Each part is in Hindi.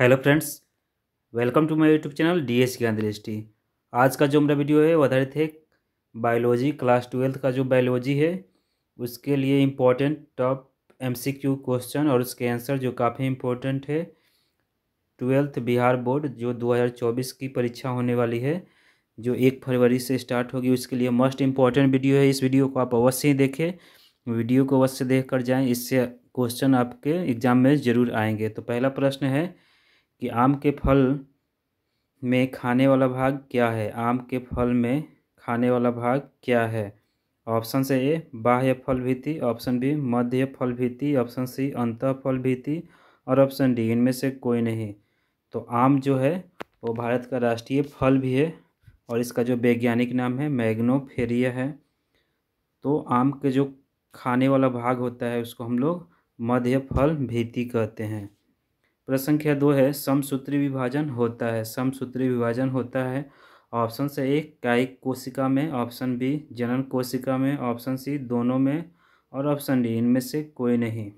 hello friends welcome to my YouTube channel D S Gyan आज का जो मेरा वीडियो है वो आधारित है बायोलॉजी क्लास ट्वेल्थ का जो बायोलॉजी है उसके लिए इम्पोर्टेंट टॉप एमसीक्यू क्वेश्चन और उसके आंसर जो काफ़ी इम्पोर्टेंट है ट्वेल्थ बिहार बोर्ड जो 2024 की परीक्षा होने वाली है जो एक फरवरी से स्टार्ट होगी उसके लिए मोस्ट इम्पॉर्टेंट वीडियो है इस वीडियो को आप अवश्य ही देखें वीडियो को अवश्य देख कर जाएँ इससे क्वेश्चन आपके एग्ज़ाम में ज़रूर आएंगे तो पहला प्रश्न है कि आम के फल में खाने वाला भाग क्या है आम के फल में खाने वाला भाग क्या है ऑप्शन से ए बाह्य फल भीति ऑप्शन बी मध्य फल भीति ऑप्शन सी अंत फल भीति और ऑप्शन डी इनमें से कोई नहीं तो आम जो है वो भारत का राष्ट्रीय फल भी है और इसका जो वैज्ञानिक नाम है मैग्नोफेरिया है तो आम के जो खाने वाला भाग होता है उसको हम लोग मध्य फल भीति कहते हैं प्रश्न संख्या दो है समसूत्री विभाजन होता है समसूत्री विभाजन होता है ऑप्शन से एक कायिक कोशिका में ऑप्शन बी जनन कोशिका में ऑप्शन सी दोनों में और ऑप्शन डी इनमें से कोई नहीं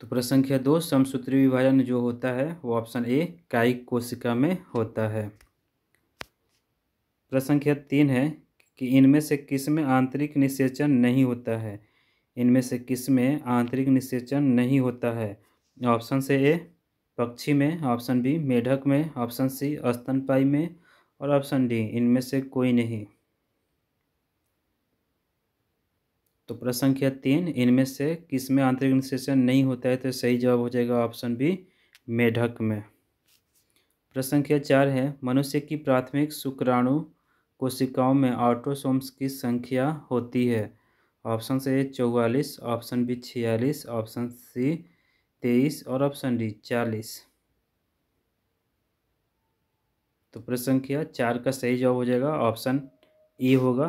तो प्रश्न संख्या दो समसूत्री विभाजन जो होता है वो ऑप्शन ए कायिक कोशिका में होता है प्रश्न संख्या तीन है कि इनमें से किस में आंतरिक निषेचन नहीं होता है इनमें से किस में आंतरिक निषेचन नहीं होता है ऑप्शन से ए पक्षी में ऑप्शन बी मेढक में ऑप्शन सी अस्तनपाई में और ऑप्शन डी इनमें से कोई नहीं तो प्रश्न संख्या तीन इनमें से किस में आंतरिक निषेचन नहीं होता है तो सही जवाब हो जाएगा ऑप्शन बी मेढक में प्रश्न संख्या चार है मनुष्य की प्राथमिक शुक्राणु कोशिकाओं में ऑटोसोम्स की संख्या होती है ऑप्शन ए चौवालीस ऑप्शन बी छियालीस ऑप्शन सी तेईस और ऑप्शन डी चालीस तो प्रश्न संख्या चार का सही जवाब हो जाएगा ऑप्शन ई होगा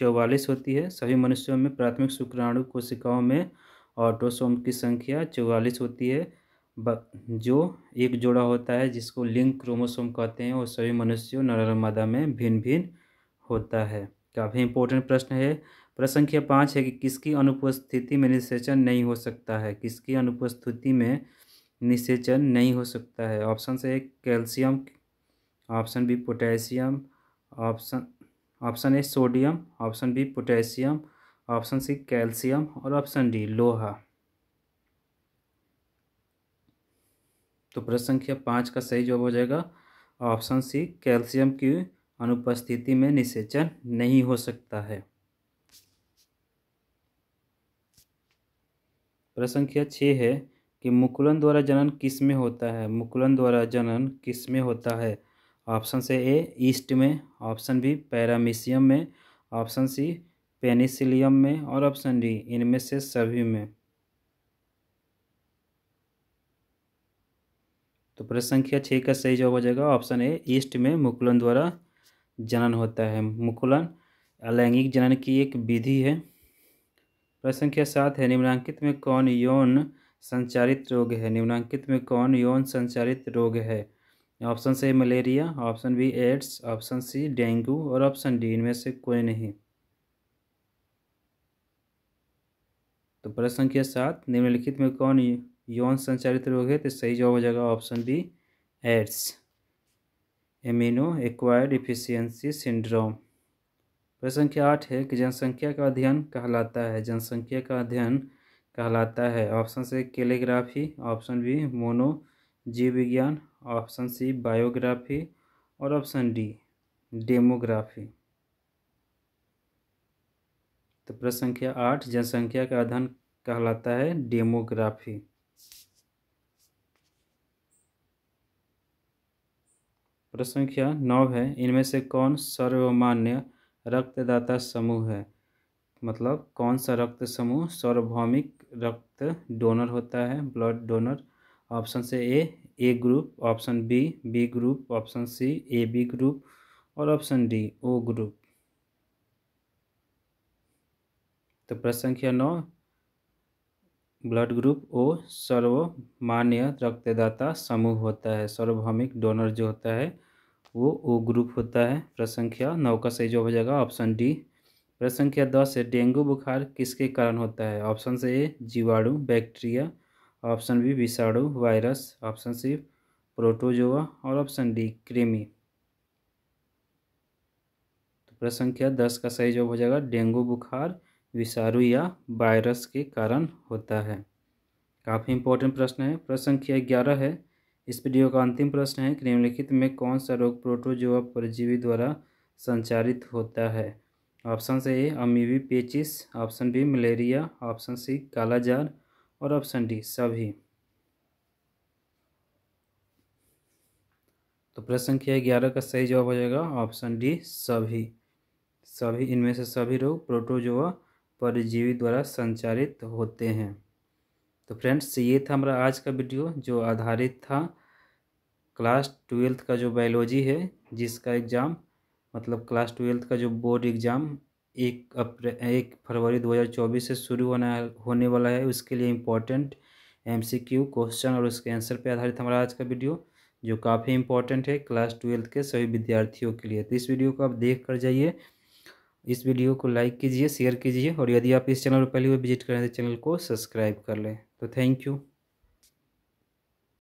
चौवालीस होती है सभी मनुष्यों में प्राथमिक शुक्राणु कोशिकाओं में ऑटोसोम की संख्या चौवालीस होती है जो एक जोड़ा होता है जिसको लिंक क्रोमोसोम कहते हैं और सभी मनुष्यों नर मादा में भिन्न भिन्न होता है काफ़ी इंपॉर्टेंट प्रश्न है प्रश्न संख्या पाँच है कि किसकी अनुपस्थिति में निषेचन नहीं हो सकता है किसकी अनुपस्थिति में निषेचन नहीं हो सकता है ऑप्शन से एक calcium option B potassium option option A sodium option B potassium option C calcium और ऑप्शन डी लोहा तो प्रश्न संख्या पाँच का सही जवाब हो जाएगा ऑप्शन सी कैल्शियम की अनुपस्थिति में निषेचन नहीं हो सकता है प्रश्न संख्या छः है कि मुकुलन द्वारा जनन किस में होता है मुकुलन द्वारा जनन किस में होता है ऑप्शन से ए ईस्ट में ऑप्शन बी पैरामीशियम में ऑप्शन सी पेनिसिलियम में और ऑप्शन डी इनमें से सभी में तो प्रश्न संख्या छः का सही जवाब हो जाएगा ऑप्शन ए ईस्ट में मुकुलन द्वारा जनन होता है मुकुलन अलैंगिक जनन की एक विधि है प्रश्न संख्या सात है निम्नांकित में कौन यौन संचारित रोग है निम्नांकित में कौन यौन संचारित रोग है ऑप्शन से malaria option B AIDS option C dengue और ऑप्शन डी इनमें से कोई नहीं तो प्रश्न संख्या सात निम्नलिखित में कौन यौन संचारित रोग है तो सही जवाब हो जाएगा option B AIDS amino acquired deficiency syndrome प्रश्न संख्या आठ है कि जनसंख्या का अध्ययन कहलाता है जनसंख्या का अध्ययन कहलाता है ऑप्शन से केलीग्राफी ऑप्शन बी मोनो जीव विज्ञान ऑप्शन सी बायोग्राफी और ऑप्शन डी डेमोग्राफी तो प्रश्न संख्या आठ जनसंख्या का अध्ययन कहलाता है डेमोग्राफी प्रश्न संख्या नौ है इनमें से कौन सर्वमान्य रक्तदाता समूह है मतलब कौन सा रक्त समूह सार्वभौमिक रक्त डोनर होता है ब्लड डोनर ऑप्शन से A A group option B B group option C A B group और ऑप्शन डी ओ ग्रुप तो प्रश्न संख्या नौ ब्लड ग्रुप ओ सर्वमान्य रक्तदाता समूह होता है सार्वभौमिक डोनर जो होता है वो ओ ग्रुप होता है प्रश्न संख्या नौ का सही जवाब हो जाएगा ऑप्शन डी प्रश्न संख्या दस है डेंगू बुखार किसके कारण होता है ऑप्शन से ए जीवाणु बैक्टीरिया ऑप्शन बी विषाणु वायरस ऑप्शन सी प्रोटोजोआ और ऑप्शन डी क्रीमी तो प्रश्न संख्या दस का सही जवाब हो जाएगा डेंगू बुखार विषाणु या वायरस के कारण होता है काफ़ी इंपॉर्टेंट प्रश्न है प्रश्न संख्या ग्यारह है इस वीडियो का अंतिम प्रश्न है कि निम्नलिखित में कौन सा रोग प्रोटोजोआ परजीवी द्वारा संचारित होता है ऑप्शन ए अमीबी पेचिस option B malaria option C कालाजार और ऑप्शन डी सभी तो प्रश्न किया ग्यारह का सही जवाब हो जाएगा ऑप्शन डी सभी सभी इनमें से सभी रोग प्रोटोजोआ परजीवी द्वारा संचारित होते हैं तो फ्रेंड्स ये था हमारा आज का वीडियो जो आधारित था क्लास ट्वेल्थ का जो बायोलॉजी है जिसका एग्ज़ाम मतलब क्लास ट्वेल्थ का जो बोर्ड एग्ज़ाम एक अप्रैल एक फरवरी 2024 से शुरू होना होने वाला है उसके लिए इम्पॉर्टेंट एमसीक्यू क्वेश्चन और उसके आंसर पे आधारित हमारा आज का वीडियो जो काफ़ी इंपॉर्टेंट है क्लास ट्वेल्थ के सभी विद्यार्थियों के लिए तो इस वीडियो को आप देख कर जाइए इस वीडियो को लाइक कीजिए शेयर कीजिए और यदि आप इस चैनल पर पहली बार विजिट करें तो चैनल को सब्सक्राइब कर लें तो थैंक यू